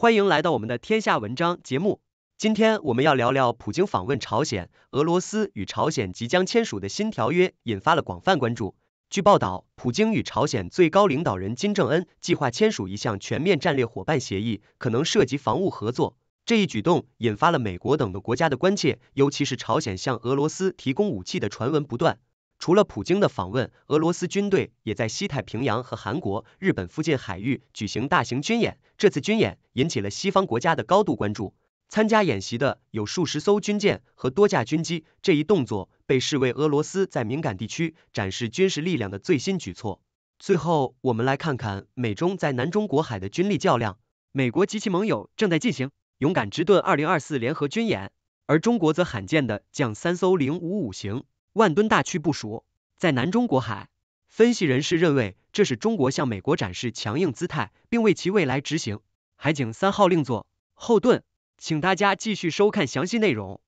欢迎来到我们的天下文章节目。今天我们要聊聊普京访问朝鲜，俄罗斯与朝鲜即将签署的新条约引发了广泛关注。据报道，普京与朝鲜最高领导人金正恩计划签署一项全面战略伙伴协议，可能涉及防务合作。这一举动引发了美国等的国家的关切，尤其是朝鲜向俄罗斯提供武器的传闻不断。除了普京的访问，俄罗斯军队也在西太平洋和韩国、日本附近海域举行大型军演。这次军演引起了西方国家的高度关注。参加演习的有数十艘军舰和多架军机。这一动作被视为俄罗斯在敏感地区展示军事力量的最新举措。最后，我们来看看美中在南中国海的军力较量。美国及其盟友正在进行“勇敢之盾”二零二四联合军演，而中国则罕见的降三艘零五五型。万吨大驱部署在南中国海，分析人士认为这是中国向美国展示强硬姿态，并为其未来执行“海警三号”令作后盾。请大家继续收看详细内容。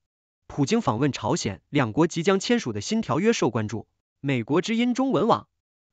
普京访问朝鲜，两国即将签署的新条约受关注。美国之音中文网，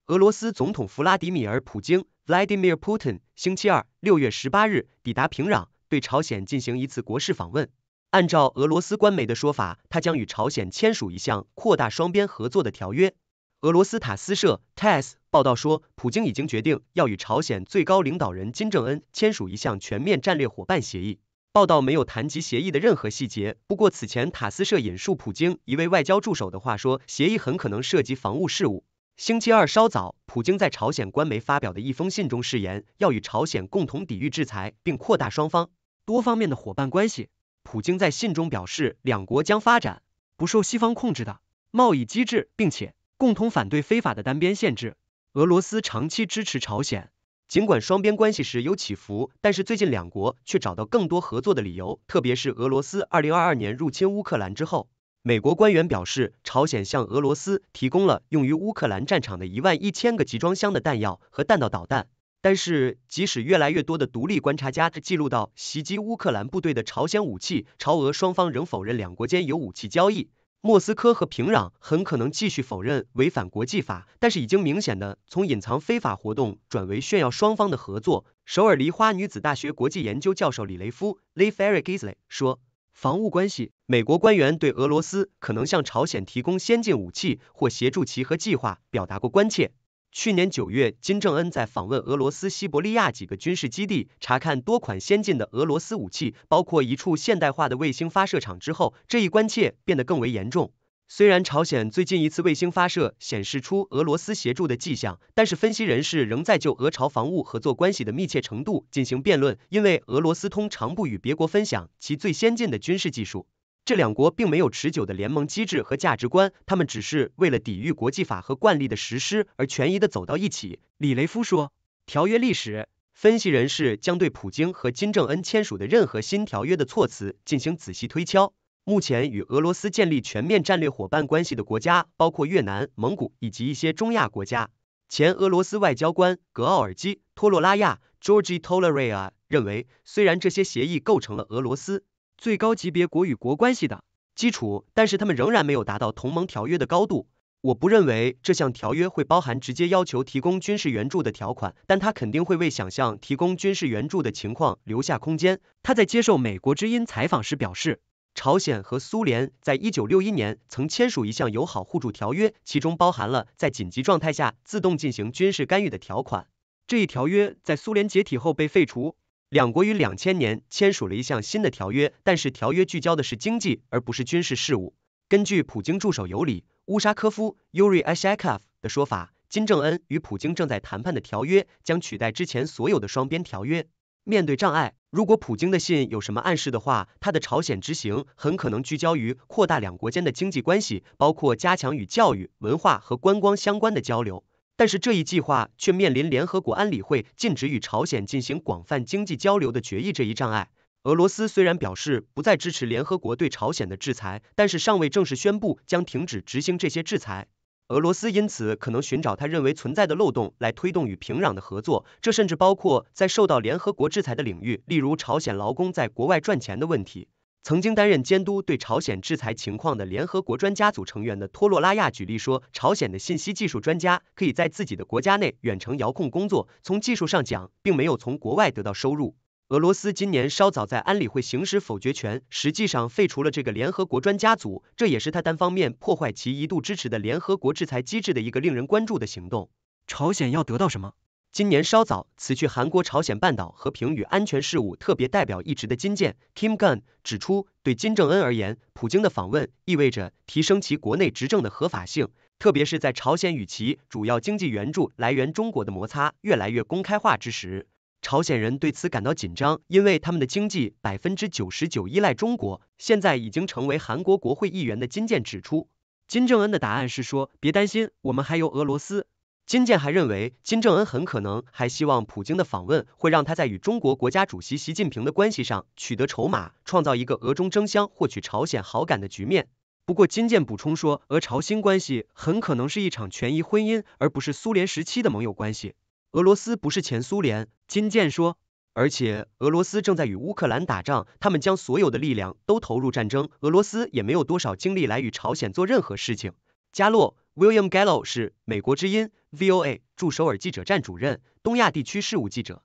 俄罗斯总统弗拉迪米尔·普京 （Vladimir Putin） 星期二（六月十八日）抵达平壤，对朝鲜进行一次国事访问。按照俄罗斯官媒的说法，他将与朝鲜签署一项扩大双边合作的条约。俄罗斯塔斯社 （TASS） 报道说，普京已经决定要与朝鲜最高领导人金正恩签署一项全面战略伙伴协议。报道没有谈及协议的任何细节。不过，此前塔斯社引述普京一位外交助手的话说，协议很可能涉及防务事务。星期二稍早，普京在朝鲜官媒发表的一封信中誓言要与朝鲜共同抵御制裁，并扩大双方多方面的伙伴关系。普京在信中表示，两国将发展不受西方控制的贸易机制，并且共同反对非法的单边限制。俄罗斯长期支持朝鲜，尽管双边关系时有起伏，但是最近两国却找到更多合作的理由。特别是俄罗斯二零二二年入侵乌克兰之后，美国官员表示，朝鲜向俄罗斯提供了用于乌克兰战场的一万一千个集装箱的弹药和弹道导弹。但是，即使越来越多的独立观察家记录到袭击乌克兰部队的朝鲜武器，朝俄双方仍否认两国间有武器交易。莫斯科和平壤很可能继续否认违反国际法，但是已经明显的从隐藏非法活动转为炫耀双方的合作。首尔梨花女子大学国际研究教授李雷夫 （Lee Fair Gisley） 说：“防务关系，美国官员对俄罗斯可能向朝鲜提供先进武器或协助其和计划表达过关切。”去年九月，金正恩在访问俄罗斯西伯利亚几个军事基地，查看多款先进的俄罗斯武器，包括一处现代化的卫星发射场之后，这一关切变得更为严重。虽然朝鲜最近一次卫星发射显示出俄罗斯协助的迹象，但是分析人士仍在就俄朝防务合作关系的密切程度进行辩论，因为俄罗斯通常不与别国分享其最先进的军事技术。这两国并没有持久的联盟机制和价值观，他们只是为了抵御国际法和惯例的实施而权宜的走到一起。李雷夫说，条约历史分析人士将对普京和金正恩签署的任何新条约的措辞进行仔细推敲。目前与俄罗斯建立全面战略伙伴关系的国家包括越南、蒙古以及一些中亚国家。前俄罗斯外交官格奥尔基·托洛拉亚 （Georgi Tolaria） 认为，虽然这些协议构成了俄罗斯。最高级别国与国关系的基础，但是他们仍然没有达到同盟条约的高度。我不认为这项条约会包含直接要求提供军事援助的条款，但它肯定会为想象提供军事援助的情况留下空间。他在接受美国之音采访时表示，朝鲜和苏联在1961年曾签署一项友好互助条约，其中包含了在紧急状态下自动进行军事干预的条款。这一条约在苏联解体后被废除。两国于两千年签署了一项新的条约，但是条约聚焦的是经济而不是军事事务。根据普京助手尤里·乌沙科夫 （Yuri a s h a k o v 的说法，金正恩与普京正在谈判的条约将取代之前所有的双边条约。面对障碍，如果普京的信有什么暗示的话，他的朝鲜之行很可能聚焦于扩大两国间的经济关系，包括加强与教育、文化和观光相关的交流。但是这一计划却面临联合国安理会禁止与朝鲜进行广泛经济交流的决议这一障碍。俄罗斯虽然表示不再支持联合国对朝鲜的制裁，但是尚未正式宣布将停止执行这些制裁。俄罗斯因此可能寻找他认为存在的漏洞来推动与平壤的合作，这甚至包括在受到联合国制裁的领域，例如朝鲜劳工在国外赚钱的问题。曾经担任监督对朝鲜制裁情况的联合国专家组成员的托洛拉亚举例说，朝鲜的信息技术专家可以在自己的国家内远程遥控工作，从技术上讲，并没有从国外得到收入。俄罗斯今年稍早在安理会行使否决权，实际上废除了这个联合国专家组，这也是他单方面破坏其一度支持的联合国制裁机制的一个令人关注的行动。朝鲜要得到什么？今年稍早辞去韩国朝鲜半岛和平与安全事务特别代表一职的金建 Kim Gun 指出，对金正恩而言，普京的访问意味着提升其国内执政的合法性，特别是在朝鲜与其主要经济援助来源中国的摩擦越来越公开化之时，朝鲜人对此感到紧张，因为他们的经济百分之九十九依赖中国。现在已经成为韩国国会议员的金建指出，金正恩的答案是说，别担心，我们还有俄罗斯。金建还认为，金正恩很可能还希望普京的访问会让他在与中国国家主席习近平的关系上取得筹码，创造一个俄中争相获取朝鲜好感的局面。不过，金建补充说，俄朝新关系很可能是一场权益婚姻，而不是苏联时期的盟友关系。俄罗斯不是前苏联，金建说，而且俄罗斯正在与乌克兰打仗，他们将所有的力量都投入战争，俄罗斯也没有多少精力来与朝鲜做任何事情。加洛，William Gallo 是美国之音。VOA 驻首尔记者站主任、东亚地区事务记者。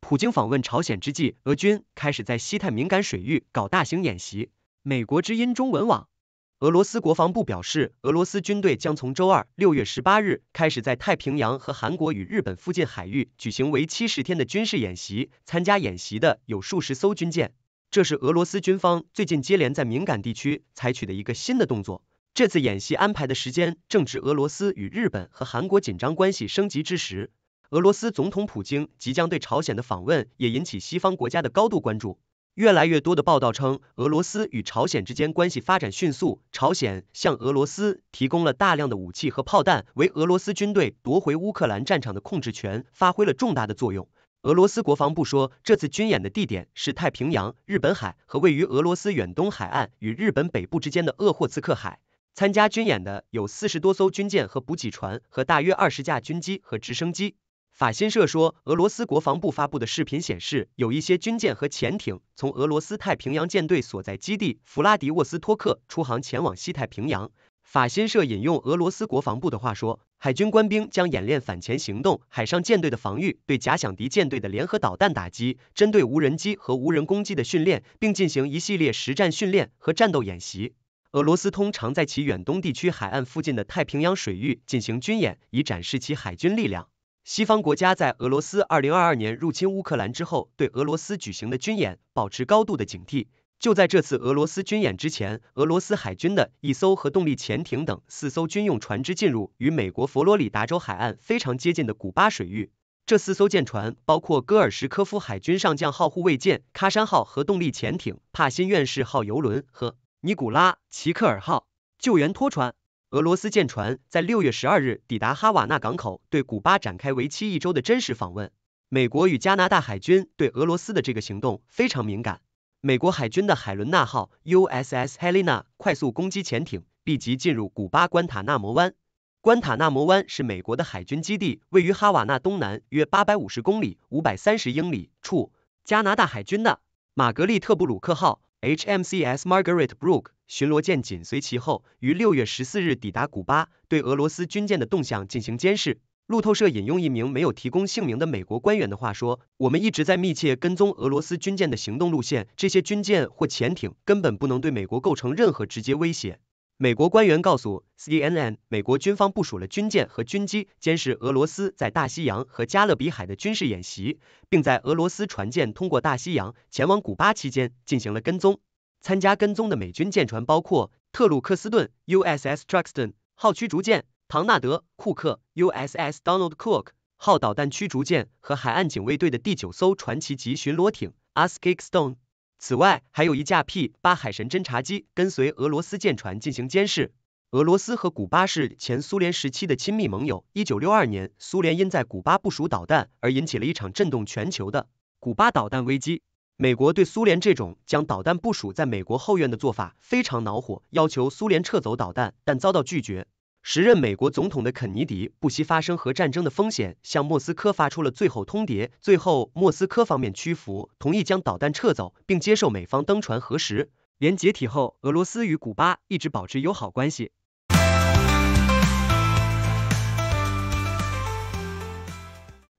普京访问朝鲜之际，俄军开始在西太敏感水域搞大型演习。美国之音中文网。俄罗斯国防部表示，俄罗斯军队将从周二（六月十八日）开始在太平洋和韩国与日本附近海域举行为期十天的军事演习。参加演习的有数十艘军舰。这是俄罗斯军方最近接连在敏感地区采取的一个新的动作。这次演习安排的时间正值俄罗斯与日本和韩国紧张关系升级之时。俄罗斯总统普京即将对朝鲜的访问也引起西方国家的高度关注。越来越多的报道称，俄罗斯与朝鲜之间关系发展迅速，朝鲜向俄罗斯提供了大量的武器和炮弹，为俄罗斯军队夺回乌克兰战场的控制权发挥了重大的作用。俄罗斯国防部说，这次军演的地点是太平洋、日本海和位于俄罗斯远东海岸与日本北部之间的鄂霍次克海。参加军演的有四十多艘军舰和补给船，和大约二十架军机和直升机。法新社说，俄罗斯国防部发布的视频显示，有一些军舰和潜艇从俄罗斯太平洋舰队所在基地弗拉迪沃斯托克出航，前往西太平洋。法新社引用俄罗斯国防部的话说。海军官兵将演练反潜行动、海上舰队的防御、对假想敌舰队的联合导弹打击、针对无人机和无人攻击的训练，并进行一系列实战训练和战斗演习。俄罗斯通常在其远东地区海岸附近的太平洋水域进行军演，以展示其海军力量。西方国家在俄罗斯2022年入侵乌克兰之后，对俄罗斯举行的军演保持高度的警惕。就在这次俄罗斯军演之前，俄罗斯海军的一艘核动力潜艇等四艘军用船只进入与美国佛罗里达州海岸非常接近的古巴水域。这四艘舰船包括戈尔什科夫海军上将号护卫舰、喀山号核动力潜艇、帕辛院士号游轮和尼古拉·齐克尔号救援拖船。俄罗斯舰船在六月十二日抵达哈瓦那港口，对古巴展开为期一周的真实访问。美国与加拿大海军对俄罗斯的这个行动非常敏感。美国海军的海伦娜号 （USS Helena） 快速攻击潜艇立即进入古巴关塔纳摩湾。关塔纳摩湾是美国的海军基地，位于哈瓦那东南约八百五十公里（五百三十英里）处。加拿大海军的玛格丽特布鲁克号 （HMS c Margaret Brooke） 巡逻舰紧随其后，于六月十四日抵达古巴，对俄罗斯军舰的动向进行监视。路透社引用一名没有提供姓名的美国官员的话说：“我们一直在密切跟踪俄罗斯军舰的行动路线，这些军舰或潜艇根本不能对美国构成任何直接威胁。”美国官员告诉 CNN：“ 美国军方部署了军舰和军机监视俄罗斯在大西洋和加勒比海的军事演习，并在俄罗斯船舰通过大西洋前往古巴期间进行了跟踪。参加跟踪的美军舰船包括特鲁克斯顿 （USS t r u x t o n 号驱逐舰。”唐纳德·库克 USS Donald Cook 号导弹驱逐舰和海岸警卫队的第九艘传奇级巡逻艇 Askik Stone。此外，还有一架 P 八海神侦察机跟随俄罗斯舰船进行监视。俄罗斯和古巴是前苏联时期的亲密盟友。一九六二年，苏联因在古巴部署导弹而引起了一场震动全球的古巴导弹危机。美国对苏联这种将导弹部署在美国后院的做法非常恼火，要求苏联撤走导弹，但遭到拒绝。时任美国总统的肯尼迪不惜发生核战争的风险，向莫斯科发出了最后通牒。最后，莫斯科方面屈服，同意将导弹撤走，并接受美方登船核实。连解体后，俄罗斯与古巴一直保持友好关系。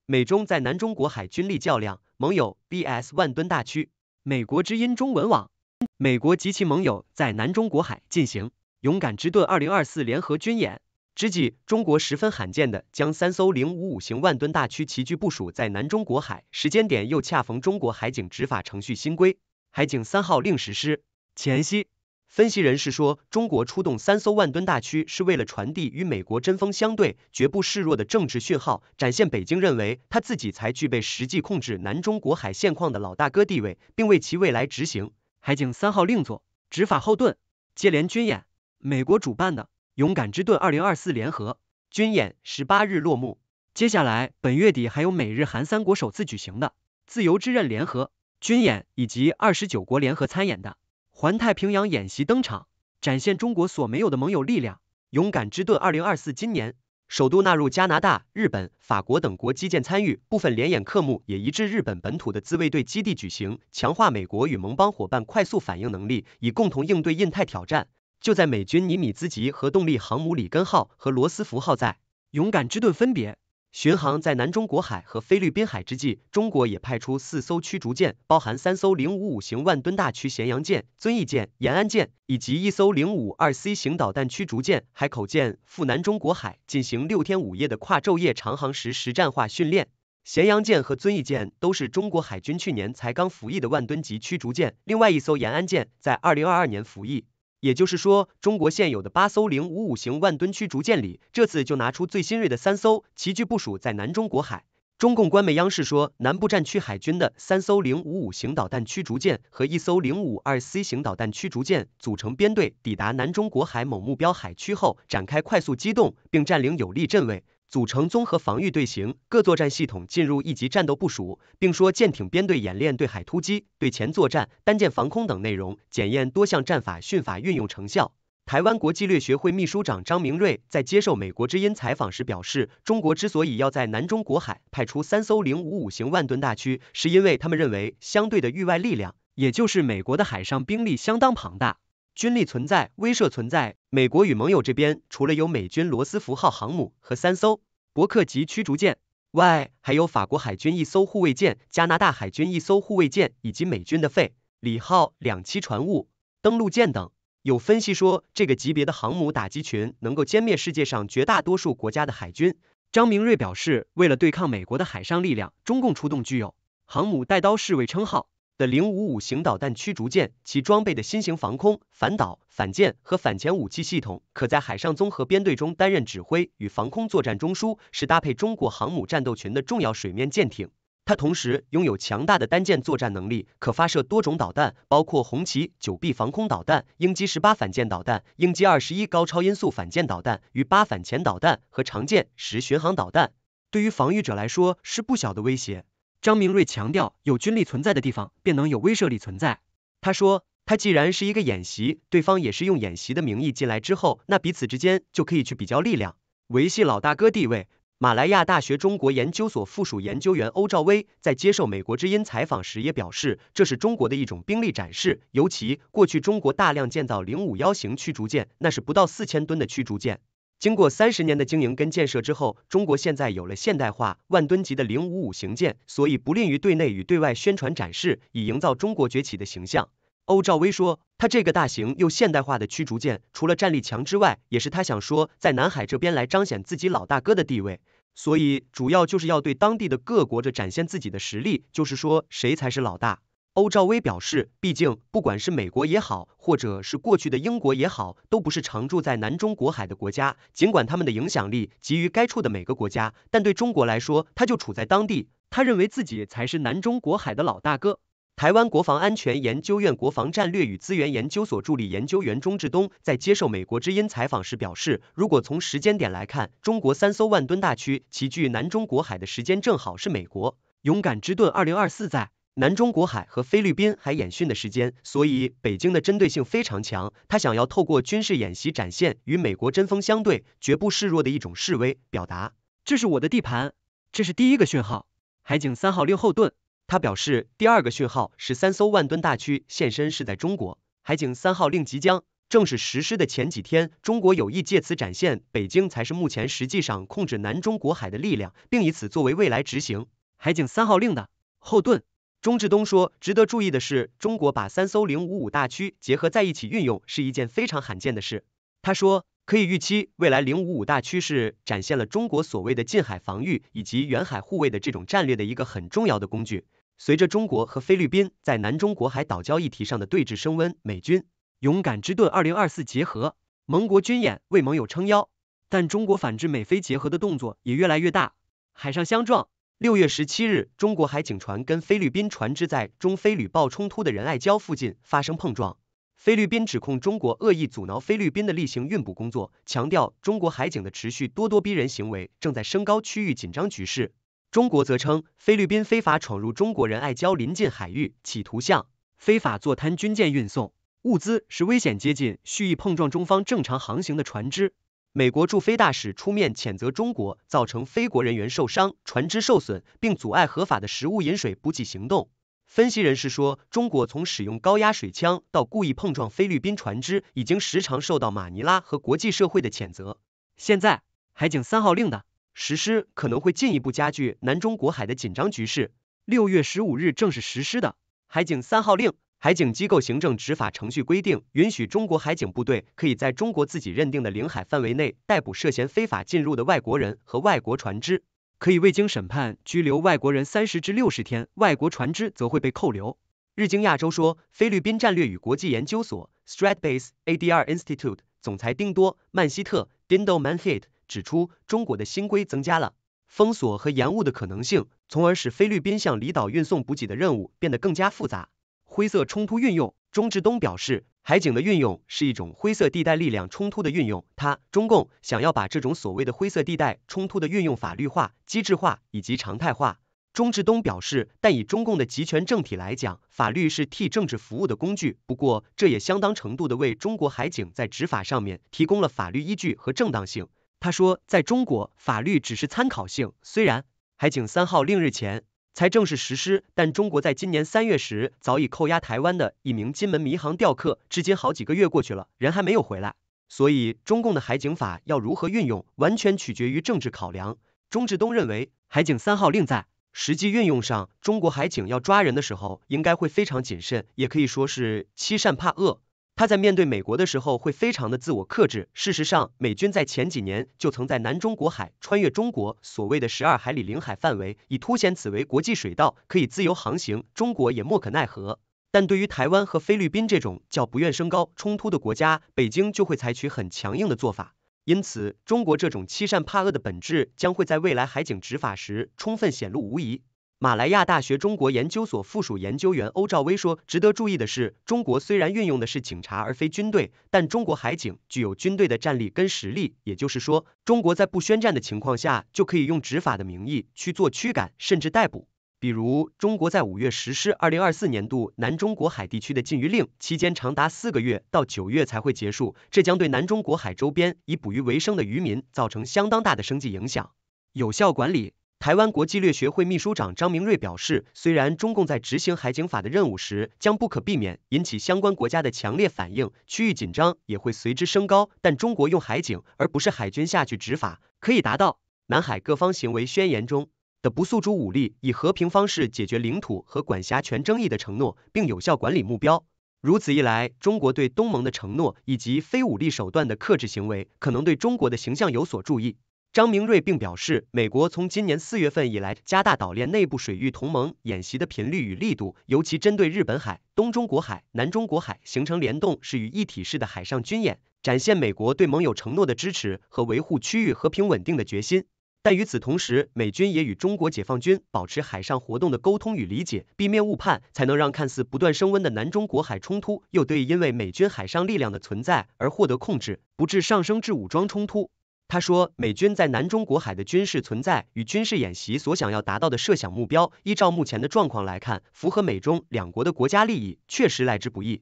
美中在南中国海军力较量，盟友 BS 万吨大驱。美国之音中文网，美国及其盟友在南中国海进行。勇敢之盾二零二四联合军演之际，中国十分罕见的将三艘零五五型万吨大驱齐聚部署在南中国海，时间点又恰逢中国海警执法程序新规《海警三号令》实施前夕。分析人士说，中国出动三艘万吨大驱是为了传递与美国针锋相对、绝不示弱的政治讯号，展现北京认为他自己才具备实际控制南中国海现况的老大哥地位，并为其未来执行《海警三号令》做执法后盾。接连军演。美国主办的“勇敢之盾”二零二四联合军演十八日落幕，接下来本月底还有美日韩三国首次举行的“自由之刃”联合军演以及二十九国联合参演的“环太平洋演习”登场，展现中国所没有的盟友力量。“勇敢之盾”二零二四今年，首度纳入加拿大、日本、法国等国基建参与，部分联演科目也移至日本本土的自卫队基地举行，强化美国与盟邦伙伴快速反应能力，以共同应对印太挑战。就在美军尼米兹级核动力航母里根号和罗斯福号在勇敢之盾分别巡航在南中国海和菲律宾海之际，中国也派出四艘驱逐舰，包含三艘零五五型万吨大驱咸阳舰、遵义舰、延安舰，以及一艘零五二 C 型导弹驱逐舰海口舰，赴南中国海进行六天五夜的跨昼夜长航时实战化训练。咸阳舰和遵义舰都是中国海军去年才刚服役的万吨级驱逐舰，另外一艘延安舰在二零二二年服役。也就是说，中国现有的八艘零五五型万吨驱逐舰里，这次就拿出最新锐的三艘齐聚部署在南中国海。中共官媒央视说，南部战区海军的三艘零五五型导弹驱逐舰和一艘零五二 C 型导弹驱逐舰组成编队，抵达南中国海某目标海区后，展开快速机动，并占领有利阵位。组成综合防御队形，各作战系统进入一级战斗部署，并说舰艇编队演练对海突击、对潜作战、单舰防空等内容，检验多项战法训法运用成效。台湾国际略学会秘书长张明瑞在接受美国之音采访时表示，中国之所以要在南中国海派出三艘零五五型万吨大驱，是因为他们认为相对的域外力量，也就是美国的海上兵力相当庞大。军力存在，威慑存在。美国与盟友这边除了有美军罗斯福号航母和三艘伯克级驱逐舰外，还有法国海军一艘护卫舰、加拿大海军一艘护卫舰以及美军的费里号两栖船坞登陆舰等。有分析说，这个级别的航母打击群能够歼灭世界上绝大多数国家的海军。张明瑞表示，为了对抗美国的海上力量，中共出动具有“航母带刀侍卫”称号。的零五五型导弹驱逐舰，其装备的新型防空、反导、反舰和反潜武器系统，可在海上综合编队中担任指挥与防空作战中枢，是搭配中国航母战斗群的重要水面舰艇。它同时拥有强大的单舰作战能力，可发射多种导弹，包括红旗九 B 防空导弹、鹰击十八反舰导弹、鹰击二十一高超音速反舰导弹、与八反潜导弹和长剑十巡航导弹，对于防御者来说是不小的威胁。张明瑞强调，有军力存在的地方，便能有威慑力存在。他说，他既然是一个演习，对方也是用演习的名义进来之后，那彼此之间就可以去比较力量，维系老大哥地位。马来亚大学中国研究所附属研究员欧兆威在接受美国之音采访时也表示，这是中国的一种兵力展示，尤其过去中国大量建造零五幺型驱逐舰，那是不到四千吨的驱逐舰。经过三十年的经营跟建设之后，中国现在有了现代化万吨级的零五五型舰，所以不利于对内与对外宣传展示，以营造中国崛起的形象。欧兆威说，他这个大型又现代化的驱逐舰，除了战力强之外，也是他想说在南海这边来彰显自己老大哥的地位，所以主要就是要对当地的各国这展现自己的实力，就是说谁才是老大。欧兆威表示，毕竟不管是美国也好，或者是过去的英国也好，都不是常住在南中国海的国家。尽管他们的影响力及于该处的每个国家，但对中国来说，他就处在当地。他认为自己才是南中国海的老大哥。台湾国防安全研究院国防战略与资源研究所助理研究员钟志东在接受《美国之音》采访时表示，如果从时间点来看，中国三艘万吨大驱齐聚南中国海的时间，正好是美国“勇敢之盾”二零二四在。南中国海和菲律宾海演训的时间，所以北京的针对性非常强。他想要透过军事演习展现与美国针锋相对、绝不示弱的一种示威表达。这是我的地盘，这是第一个讯号。海警三号令后盾，他表示第二个讯号是三艘万吨大驱现身是在中国海警三号令即将正式实施的前几天。中国有意借此展现北京才是目前实际上控制南中国海的力量，并以此作为未来执行海警三号令的后盾。钟志东说，值得注意的是，中国把三艘零五五大驱结合在一起运用是一件非常罕见的事。他说，可以预期，未来零五五大驱是展现了中国所谓的近海防御以及远海护卫的这种战略的一个很重要的工具。随着中国和菲律宾在南中国海岛礁议题上的对峙升温，美军“勇敢之盾”二零二四结合盟国军演为盟友撑腰，但中国反制美菲结合的动作也越来越大，海上相撞。六月十七日，中国海警船跟菲律宾船只在中菲屡爆冲突的仁爱礁附近发生碰撞。菲律宾指控中国恶意阻挠菲律宾的例行运补工作，强调中国海警的持续咄咄逼人行为正在升高区域紧张局势。中国则称，菲律宾非法闯入中国仁爱礁临近海域，企图向非法坐滩军舰运送物资，是危险接近、蓄意碰撞中方正常航行的船只。美国驻菲大使出面谴责中国造成菲国人员受伤、船只受损，并阻碍合法的食物、饮水补给行动。分析人士说，中国从使用高压水枪到故意碰撞菲律宾船只，已经时常受到马尼拉和国际社会的谴责。现在，海警三号令的实施可能会进一步加剧南中国海的紧张局势。六月十五日正式实施的海警三号令。海警机构行政执法程序规定，允许中国海警部队可以在中国自己认定的领海范围内逮捕涉嫌非法进入的外国人和外国船只，可以未经审判拘留外国人三十至六十天，外国船只则会被扣留。日经亚洲说，菲律宾战略与国际研究所 （Stratbase ADR Institute） 总裁丁多曼希特 （Dindo Manhat） 指出，中国的新规增加了封锁和延误的可能性，从而使菲律宾向离岛运送补给的任务变得更加复杂。灰色冲突运用，钟志东表示，海警的运用是一种灰色地带力量冲突的运用。他，中共想要把这种所谓的灰色地带冲突的运用法律化、机制化以及常态化。钟志东表示，但以中共的集权政体来讲，法律是替政治服务的工具。不过，这也相当程度的为中国海警在执法上面提供了法律依据和正当性。他说，在中国，法律只是参考性。虽然海警三号令日前。才正式实施，但中国在今年三月时早已扣押台湾的一名金门迷航钓客，至今好几个月过去了，人还没有回来。所以中共的海警法要如何运用，完全取决于政治考量。钟志东认为，海警三号令在实际运用上，中国海警要抓人的时候，应该会非常谨慎，也可以说是欺善怕恶。他在面对美国的时候会非常的自我克制。事实上，美军在前几年就曾在南中国海穿越中国所谓的十二海里领海范围，以凸显此为国际水道，可以自由航行。中国也莫可奈何。但对于台湾和菲律宾这种叫不愿升高冲突的国家，北京就会采取很强硬的做法。因此，中国这种欺善怕恶的本质将会在未来海警执法时充分显露无疑。马来亚大学中国研究所附属研究员欧兆威说，值得注意的是，中国虽然运用的是警察而非军队，但中国海警具有军队的战力跟实力。也就是说，中国在不宣战的情况下，就可以用执法的名义去做驱赶甚至逮捕。比如，中国在五月实施二零二四年度南中国海地区的禁渔令期间，长达四个月，到九月才会结束，这将对南中国海周边以捕鱼为生的渔民造成相当大的生计影响。有效管理。台湾国际略学会秘书长张明瑞表示，虽然中共在执行海警法的任务时，将不可避免引起相关国家的强烈反应，区域紧张也会随之升高，但中国用海警而不是海军下去执法，可以达到《南海各方行为宣言》中的不诉诸武力，以和平方式解决领土和管辖权争议的承诺，并有效管理目标。如此一来，中国对东盟的承诺以及非武力手段的克制行为，可能对中国的形象有所注意。张明瑞并表示，美国从今年四月份以来加大岛链内部水域同盟演习的频率与力度，尤其针对日本海、东中国海、南中国海形成联动是与一体式的海上军演，展现美国对盟友承诺的支持和维护区域和平稳定的决心。但与此同时，美军也与中国解放军保持海上活动的沟通与理解，避免误判，才能让看似不断升温的南中国海冲突又得以因为美军海上力量的存在而获得控制，不致上升至武装冲突。他说，美军在南中国海的军事存在与军事演习所想要达到的设想目标，依照目前的状况来看，符合美中两国的国家利益，确实来之不易。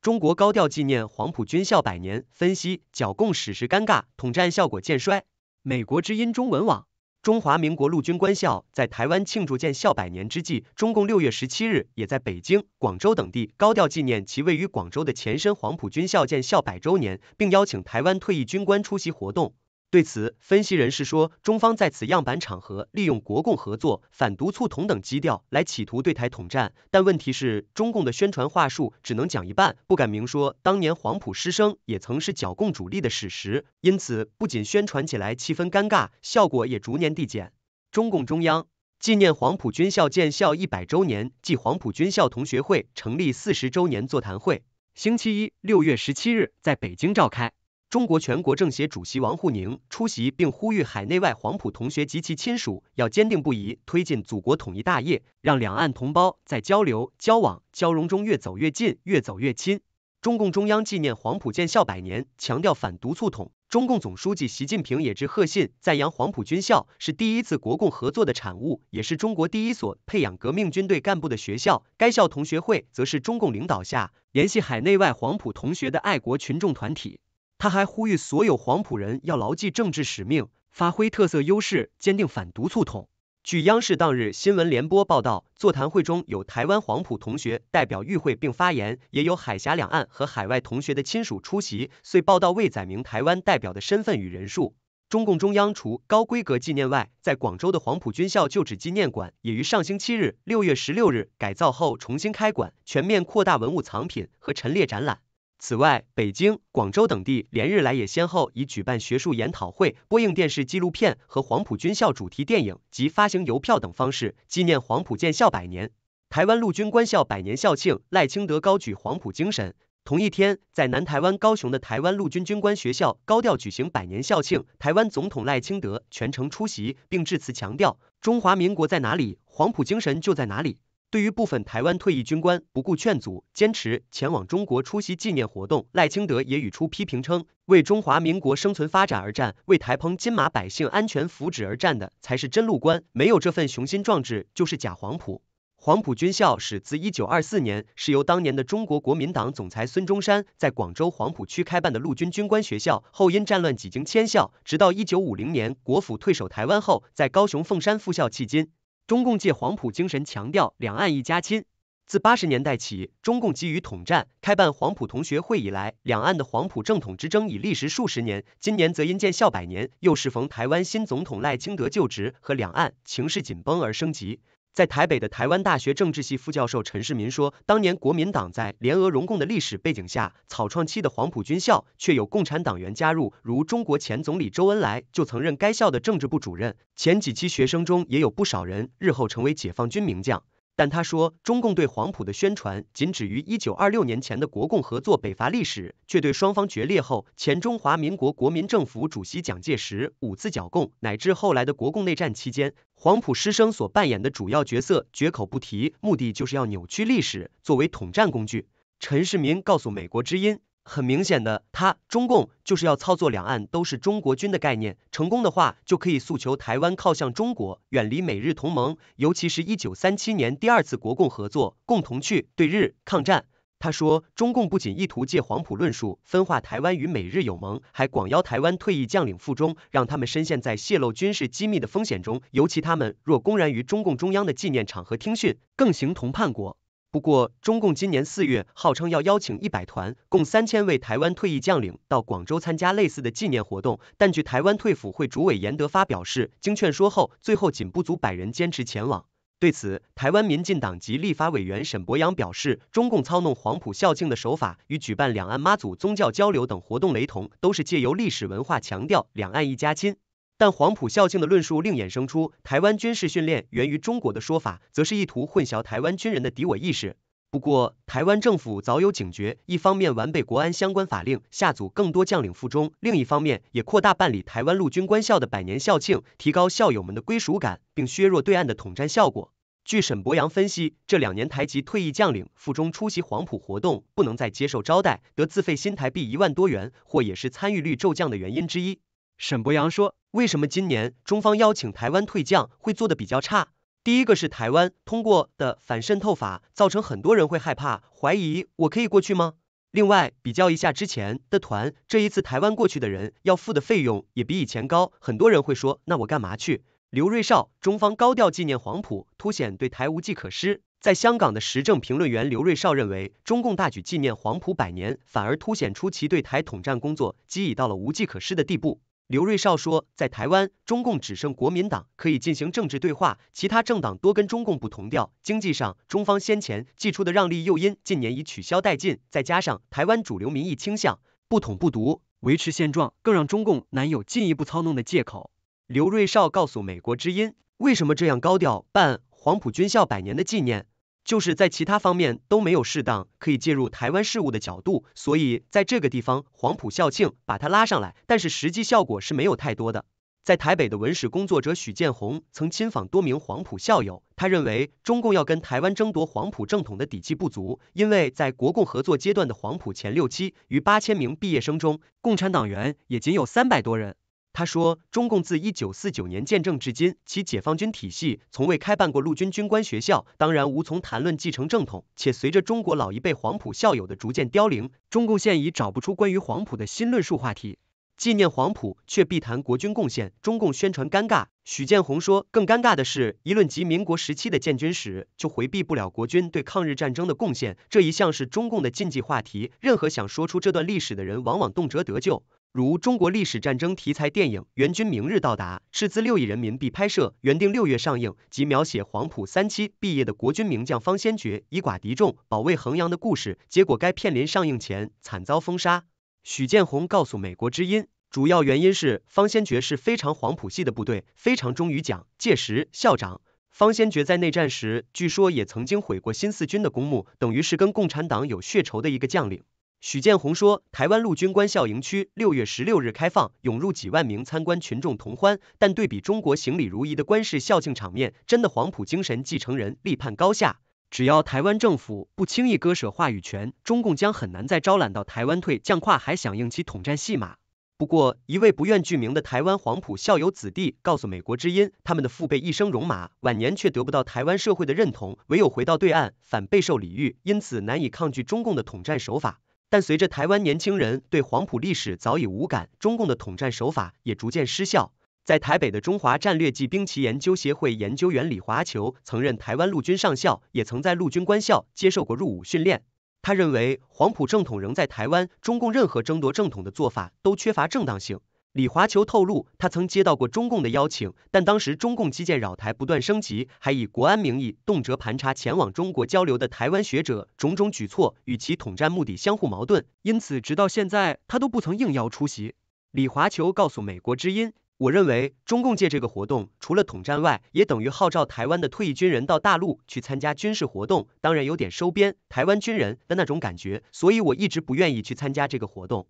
中国高调纪念黄埔军校百年，分析剿共史实尴尬，统战效果渐衰。美国之音中文网。中华民国陆军官校在台湾庆祝建校百年之际，中共六月十七日也在北京、广州等地高调纪念其位于广州的前身黄埔军校建校百周年，并邀请台湾退役军官出席活动。对此，分析人士说，中方在此样板场合利用国共合作、反独促统等基调来企图对台统战，但问题是中共的宣传话术只能讲一半，不敢明说当年黄埔师生也曾是剿共主力的史实，因此不仅宣传起来气氛尴尬，效果也逐年递减。中共中央纪念黄埔军校建校一百周年暨黄埔军校同学会成立四十周年座谈会，星期一六月十七日在北京召开。中国全国政协主席王沪宁出席并呼吁海内外黄埔同学及其亲属要坚定不移推进祖国统一大业，让两岸同胞在交流、交往、交融中越走越近、越走越亲。中共中央纪念黄埔建校百年，强调反独促统。中共总书记习近平也致贺信，赞扬黄埔军校是第一次国共合作的产物，也是中国第一所培养革命军队干部的学校。该校同学会则是中共领导下联系海内外黄埔同学的爱国群众团体。他还呼吁所有黄埔人要牢记政治使命，发挥特色优势，坚定反独促统。据央视当日新闻联播报道，座谈会中有台湾黄埔同学代表与会并发言，也有海峡两岸和海外同学的亲属出席，虽报道未载明台湾代表的身份与人数。中共中央除高规格纪念外，在广州的黄埔军校旧址纪念馆也于上星期日（六月十六日）改造后重新开馆，全面扩大文物藏品和陈列展览。此外，北京、广州等地连日来也先后以举办学术研讨会、播映电视纪录片和黄埔军校主题电影及发行邮票等方式纪念黄埔建校百年。台湾陆军官校百年校庆，赖清德高举黄埔精神。同一天，在南台湾高雄的台湾陆军军官学校高调举行百年校庆，台湾总统赖清德全程出席并致辞，强调中华民国在哪里，黄埔精神就在哪里。对于部分台湾退役军官不顾劝阻，坚持前往中国出席纪念活动，赖清德也语出批评称：“为中华民国生存发展而战，为台澎金马百姓安全福祉而战的才是真陆官，没有这份雄心壮志就是假黄埔。”黄埔军校始自一九二四年，是由当年的中国国民党总裁孙中山在广州黄埔区开办的陆军军官学校，后因战乱几经迁校，直到一九五零年国府退守台湾后，在高雄凤山复校迄今。中共借黄埔精神强调两岸一家亲。自八十年代起，中共基于统战开办黄埔同学会以来，两岸的黄埔正统之争已历时数十年。今年则因建校百年，又是逢台湾新总统赖清德就职和两岸情势紧绷而升级。在台北的台湾大学政治系副教授陈世民说，当年国民党在联俄融共的历史背景下，草创期的黄埔军校却有共产党员加入，如中国前总理周恩来就曾任该校的政治部主任，前几期学生中也有不少人日后成为解放军名将。但他说，中共对黄埔的宣传仅止于一九二六年前的国共合作北伐历史，却对双方决裂后前中华民国国民政府主席蒋介石五次剿共，乃至后来的国共内战期间，黄埔师生所扮演的主要角色绝口不提，目的就是要扭曲历史，作为统战工具。陈世民告诉美国之音。很明显的，他中共就是要操作两岸都是中国军的概念，成功的话就可以诉求台湾靠向中国，远离美日同盟。尤其是一九三七年第二次国共合作，共同去对日抗战。他说，中共不仅意图借黄埔论述分化台湾与美日友盟，还广邀台湾退役将领附中，让他们深陷在泄露军事机密的风险中。尤其他们若公然于中共中央的纪念场合听讯，更形同叛国。不过，中共今年四月号称要邀请一百团，共三千位台湾退役将领到广州参加类似的纪念活动，但据台湾退辅会主委严德发表示，经劝说后，最后仅不足百人坚持前往。对此，台湾民进党籍立法委员沈博阳表示，中共操弄黄埔校庆的手法与举办两岸妈祖宗教交流等活动雷同，都是借由历史文化强调两岸一家亲。但黄埔校庆的论述另衍生出台湾军事训练源于中国的说法，则是意图混淆台湾军人的敌我意识。不过，台湾政府早有警觉，一方面完备国安相关法令，下组更多将领附中；另一方面，也扩大办理台湾陆军官校的百年校庆，提高校友们的归属感，并削弱对岸的统战效果。据沈博阳分析，这两年台籍退役将领附中出席黄埔活动，不能再接受招待，得自费新台币一万多元，或也是参与率骤降的原因之一。沈博阳说：“为什么今年中方邀请台湾退将会做的比较差？第一个是台湾通过的反渗透法，造成很多人会害怕、怀疑，我可以过去吗？另外，比较一下之前的团，这一次台湾过去的人要付的费用也比以前高，很多人会说，那我干嘛去？”刘瑞少，中方高调纪念黄埔，凸显对台无计可施。在香港的时政评论员刘瑞少认为，中共大举纪念黄埔百年，反而凸显出其对台统战工作已到了无计可施的地步。刘瑞绍说，在台湾，中共只剩国民党可以进行政治对话，其他政党多跟中共不同调。经济上，中方先前寄出的让利诱因，近年已取消殆尽，再加上台湾主流民意倾向不统不独，维持现状，更让中共难有进一步操弄的借口。刘瑞绍告诉美国之音，为什么这样高调办黄埔军校百年的纪念？就是在其他方面都没有适当可以介入台湾事务的角度，所以在这个地方黄埔校庆把它拉上来，但是实际效果是没有太多的。在台北的文史工作者许建宏曾亲访多名黄埔校友，他认为中共要跟台湾争夺黄埔正统的底气不足，因为在国共合作阶段的黄埔前六期于八千名毕业生中，共产党员也仅有三百多人。他说，中共自一九四九年建政至今，其解放军体系从未开办过陆军军官学校，当然无从谈论继承正统。且随着中国老一辈黄埔校友的逐渐凋零，中共现已找不出关于黄埔的新论述话题。纪念黄埔却必谈国军贡献，中共宣传尴尬。许建宏说，更尴尬的是，一论及民国时期的建军史，就回避不了国军对抗日战争的贡献，这一项是中共的禁忌话题。任何想说出这段历史的人，往往动辄得咎。如中国历史战争题材电影《援军明日到达》，斥资六亿人民币拍摄，原定六月上映，即描写黄埔三期毕业的国军名将方先觉以寡敌众保卫衡阳的故事，结果该片临上映前惨遭封杀。许建宏告诉美国之音，主要原因是方先觉是非常黄埔系的部队，非常忠于蒋。介石校长方先觉在内战时，据说也曾经毁过新四军的公墓，等于是跟共产党有血仇的一个将领。许建宏说，台湾陆军官校营区六月十六日开放，涌入几万名参观群众同欢。但对比中国行礼如仪的官式校庆场面，真的黄埔精神继承人立判高下。只要台湾政府不轻易割舍话语权，中共将很难再招揽到台湾退将。跨海响应其统战戏码。不过，一位不愿具名的台湾黄埔校友子弟告诉美国之音，他们的父辈一生戎马，晚年却得不到台湾社会的认同，唯有回到对岸，反备受礼遇，因此难以抗拒中共的统战手法。但随着台湾年轻人对黄埔历史早已无感，中共的统战手法也逐渐失效。在台北的中华战略暨兵棋研究协会研究员李华球，曾任台湾陆军上校，也曾在陆军官校接受过入伍训练。他认为，黄埔正统仍在台湾，中共任何争夺正统的做法都缺乏正当性。李华球透露，他曾接到过中共的邀请，但当时中共基建扰台不断升级，还以国安名义动辄盘查前往中国交流的台湾学者，种种举措与其统战目的相互矛盾，因此直到现在他都不曾应邀出席。李华球告诉美国之音：“我认为中共借这个活动，除了统战外，也等于号召台湾的退役军人到大陆去参加军事活动，当然有点收编台湾军人的那种感觉，所以我一直不愿意去参加这个活动。”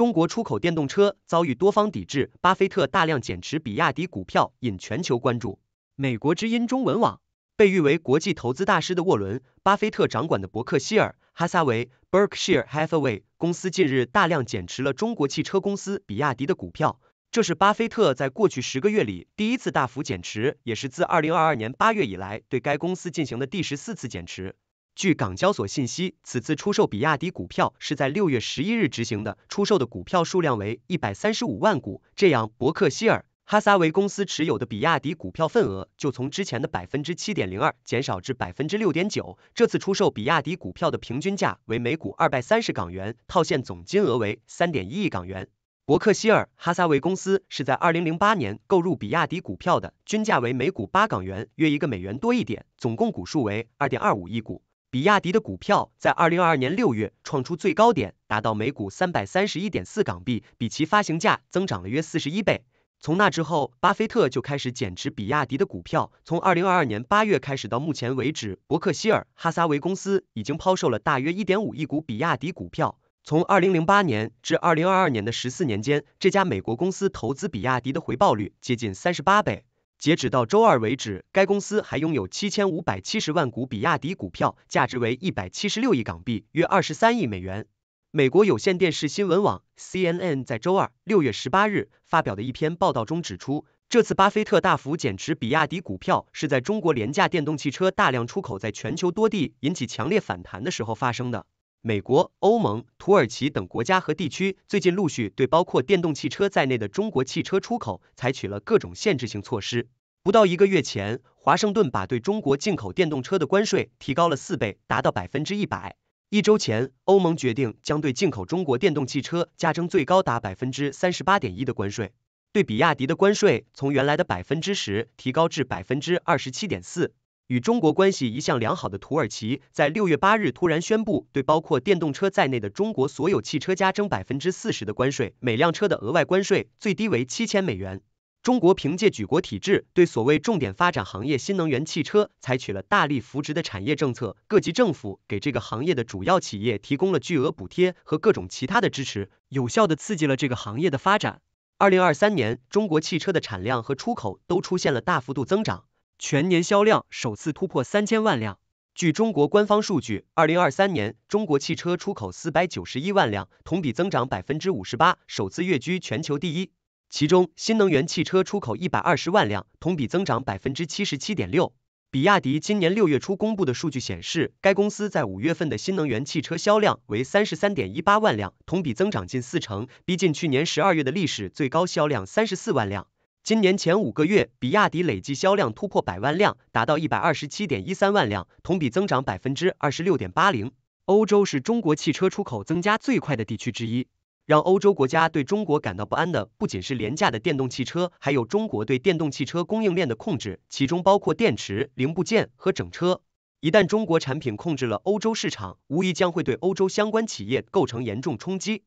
中国出口电动车遭遇多方抵制，巴菲特大量减持比亚迪股票引全球关注。美国之音中文网，被誉为国际投资大师的沃伦·巴菲特掌管的伯克希尔·哈撒韦 （Berkshire Hathaway） 公司近日大量减持了中国汽车公司比亚迪的股票。这是巴菲特在过去十个月里第一次大幅减持，也是自2022年8月以来对该公司进行的第十四次减持。据港交所信息，此次出售比亚迪股票是在六月十一日执行的，出售的股票数量为一百三十五万股，这样伯克希尔·哈撒韦公司持有的比亚迪股票份额就从之前的百分之七点零二减少至百分之六点九。这次出售比亚迪股票的平均价为每股二百三十港元，套现总金额为三点一亿港元。伯克希尔·哈撒韦公司是在二零零八年购入比亚迪股票的，均价为每股八港元，约一个美元多一点，总共股数为二点二五亿股。比亚迪的股票在二零二二年六月创出最高点，达到每股三百三十一点四港币，比其发行价增长了约四十一倍。从那之后，巴菲特就开始减持比亚迪的股票。从二零二二年八月开始到目前为止，伯克希尔哈撒韦公司已经抛售了大约一点五亿股比亚迪股票。从二零零八年至二零二二年的十四年间，这家美国公司投资比亚迪的回报率接近三十八倍。截止到周二为止，该公司还拥有七千五百七十万股比亚迪股票，价值为一百七十六亿港币，约二十三亿美元。美国有线电视新闻网 （CNN） 在周二六月十八日发表的一篇报道中指出，这次巴菲特大幅减持比亚迪股票，是在中国廉价电动汽车大量出口在全球多地引起强烈反弹的时候发生的。美国、欧盟、土耳其等国家和地区最近陆续对包括电动汽车在内的中国汽车出口采取了各种限制性措施。不到一个月前，华盛顿把对中国进口电动车的关税提高了四倍，达到百分之一百。一周前，欧盟决定将对进口中国电动汽车加征最高达百分之三十八点一的关税，对比亚迪的关税从原来的百分之十提高至百分之二十七点四。与中国关系一向良好的土耳其，在六月八日突然宣布对包括电动车在内的中国所有汽车加征百分之四十的关税，每辆车的额外关税最低为七千美元。中国凭借举国体制，对所谓重点发展行业新能源汽车采取了大力扶持的产业政策，各级政府给这个行业的主要企业提供了巨额补贴和各种其他的支持，有效的刺激了这个行业的发展。二零二三年，中国汽车的产量和出口都出现了大幅度增长。全年销量首次突破三千万辆。据中国官方数据，二零二三年中国汽车出口四百九十一万辆，同比增长百分之五十八，首次跃居全球第一。其中，新能源汽车出口一百二十万辆，同比增长百分之七十七点六。比亚迪今年六月初公布的数据显示，该公司在五月份的新能源汽车销量为三十三点一八万辆，同比增长近四成，逼近去年十二月的历史最高销量三十四万辆。今年前五个月，比亚迪累计销量突破百万辆，达到一百二十七点一三万辆，同比增长百分之二十六点八零。欧洲是中国汽车出口增加最快的地区之一。让欧洲国家对中国感到不安的不仅是廉价的电动汽车，还有中国对电动汽车供应链的控制，其中包括电池、零部件和整车。一旦中国产品控制了欧洲市场，无疑将会对欧洲相关企业构成严重冲击。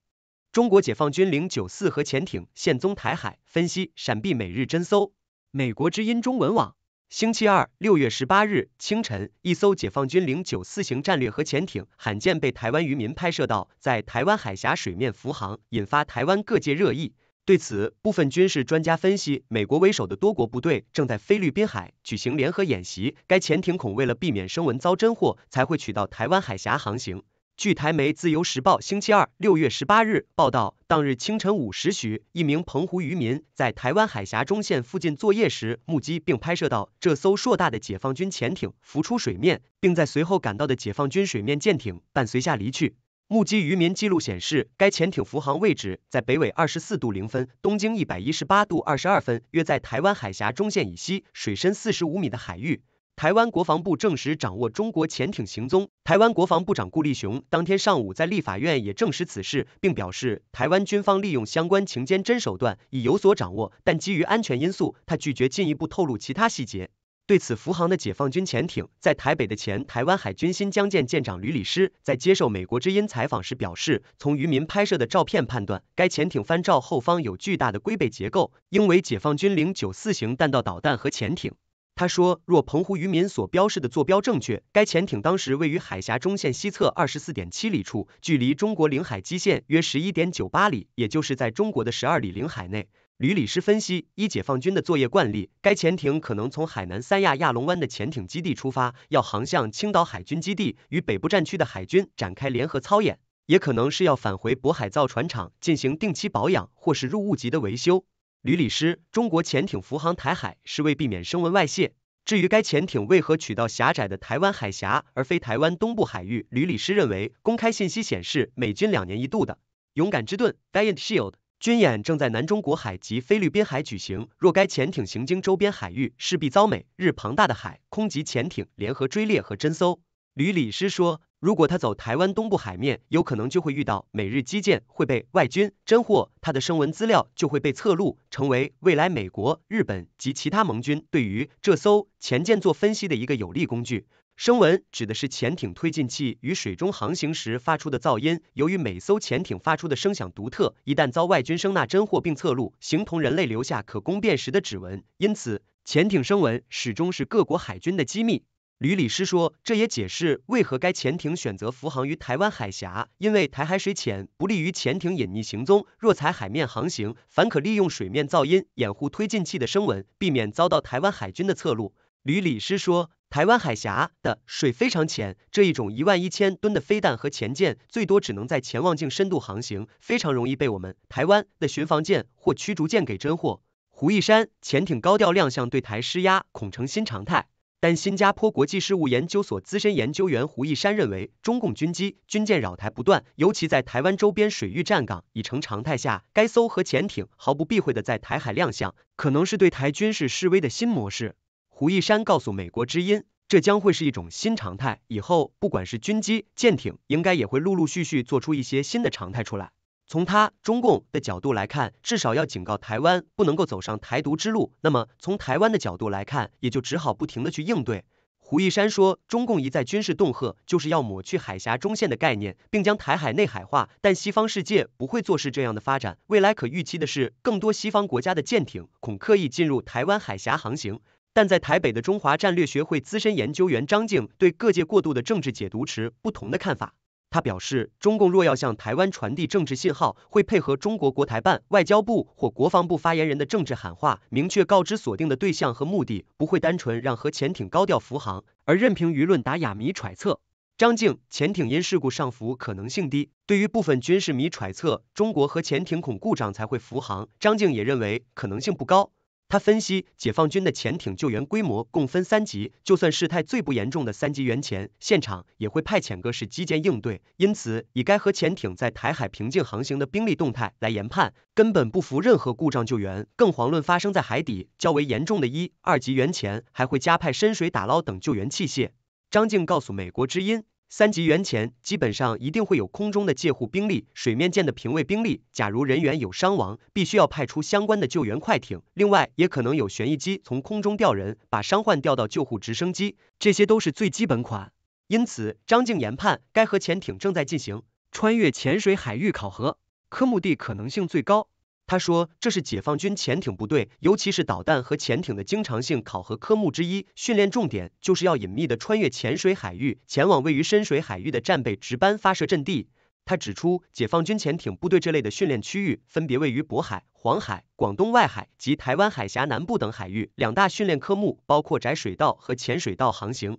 中国解放军零九四核潜艇现踪台海，分析闪避美日真搜。美国之音中文网，星期二，六月十八日清晨，一艘解放军零九四型战略核潜艇罕见被台湾渔民拍摄到在台湾海峡水面浮航，引发台湾各界热议。对此，部分军事专家分析，美国为首的多国部队正在菲律宾海举行联合演习，该潜艇恐为了避免声纹遭真货，才会取到台湾海峡航行。据台媒《自由时报》星期二（六月十八日）报道，当日清晨五时许，一名澎湖渔民在台湾海峡中线附近作业时，目击并拍摄到这艘硕大的解放军潜艇浮出水面，并在随后赶到的解放军水面舰艇伴随下离去。目击渔民记录显示，该潜艇浮航位置在北纬二十四度零分，东经一百一十八度二十二分，约在台湾海峡中线以西、水深四十五米的海域。台湾国防部证实掌握中国潜艇行踪。台湾国防部长顾立雄当天上午在立法院也证实此事，并表示台湾军方利用相关情监真手段已有所掌握，但基于安全因素，他拒绝进一步透露其他细节。对此福航的解放军潜艇，在台北的前台湾海军新疆舰舰长吕礼师在接受美国之音采访时表示，从渔民拍摄的照片判断，该潜艇翻照后方有巨大的龟背结构，应为解放军零九四型弹道导弹和潜艇。他说，若澎湖渔民所标示的坐标正确，该潜艇当时位于海峡中线西侧二十四点七里处，距离中国领海基线约十一点九八里，也就是在中国的十二里领海内。吕理师分析，依解放军的作业惯例，该潜艇可能从海南三亚亚龙湾的潜艇基地出发，要航向青岛海军基地，与北部战区的海军展开联合操演，也可能是要返回渤海造船厂进行定期保养，或是入坞级的维修。吕礼师，中国潜艇浮航台海是为避免声纹外泄。至于该潜艇为何取道狭窄的台湾海峡而非台湾东部海域，吕礼师认为，公开信息显示，美军两年一度的“勇敢之盾 ”（Diant Shield） 军演正在南中国海及菲律宾海举行。若该潜艇行经周边海域，势必遭美日庞大的海空及潜艇联合追猎和侦搜。吕礼师说。如果它走台湾东部海面，有可能就会遇到美日基舰会被外军侦获，它的声纹资料就会被侧录，成为未来美国、日本及其他盟军对于这艘潜舰做分析的一个有力工具。声纹指的是潜艇推进器与水中航行时发出的噪音，由于每艘潜艇发出的声响独特，一旦遭外军声纳侦获并测录，形同人类留下可攻辨识的指纹，因此潜艇声纹始终是各国海军的机密。吕李师说，这也解释为何该潜艇选择浮航于台湾海峡，因为台海水浅，不利于潜艇隐匿行踪。若踩海面航行，反可利用水面噪音掩护推进器的声纹，避免遭到台湾海军的侧露。吕李师说，台湾海峡的水非常浅，这一种一万一千吨的飞弹和潜舰，最多只能在潜望镜深度航行，非常容易被我们台湾的巡防舰或驱逐舰给侦获。胡一山，潜艇高调亮相对台施压，恐成新常态。但新加坡国际事务研究所资深研究员胡一山认为，中共军机、军舰扰台不断，尤其在台湾周边水域站岗已成常态下，该艘核潜艇毫不避讳的在台海亮相，可能是对台军事示威的新模式。胡一山告诉《美国之音》，这将会是一种新常态，以后不管是军机、舰艇，应该也会陆陆续续做出一些新的常态出来。从他中共的角度来看，至少要警告台湾不能够走上台独之路。那么从台湾的角度来看，也就只好不停的去应对。胡一山说，中共一再军事恫吓，就是要抹去海峡中线的概念，并将台海内海化。但西方世界不会坐视这样的发展。未来可预期的是，更多西方国家的舰艇恐刻意进入台湾海峡航行。但在台北的中华战略学会资深研究员张静对各界过度的政治解读持不同的看法。他表示，中共若要向台湾传递政治信号，会配合中国国台办、外交部或国防部发言人的政治喊话，明确告知锁定的对象和目的，不会单纯让核潜艇高调浮航，而任凭舆论打哑谜揣测。张静，潜艇因事故上浮可能性低。对于部分军事迷揣测，中国核潜艇恐故障才会浮航，张静也认为可能性不高。他分析，解放军的潜艇救援规模共分三级，就算事态最不严重的三级元潜，现场也会派遣各式机舰应对。因此，以该核潜艇在台海平静航行的兵力动态来研判，根本不服任何故障救援，更遑论发生在海底较为严重的一二级元潜，还会加派深水打捞等救援器械。张静告诉美国之音。三级元前，基本上一定会有空中的借护兵力，水面舰的平卫兵力。假如人员有伤亡，必须要派出相关的救援快艇。另外，也可能有旋翼机从空中调人，把伤患调到救护直升机。这些都是最基本款。因此，张静研判该核潜艇正在进行穿越浅水海域考核，科目的可能性最高。他说，这是解放军潜艇部队，尤其是导弹和潜艇的经常性考核科目之一。训练重点就是要隐秘的穿越潜水海域，前往位于深水海域的战备值班发射阵地。他指出，解放军潜艇部队这类的训练区域，分别位于渤海、黄海、广东外海及台湾海峡南部等海域。两大训练科目包括窄水道和浅水道航行。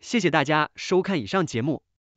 谢谢大家收看以上节目。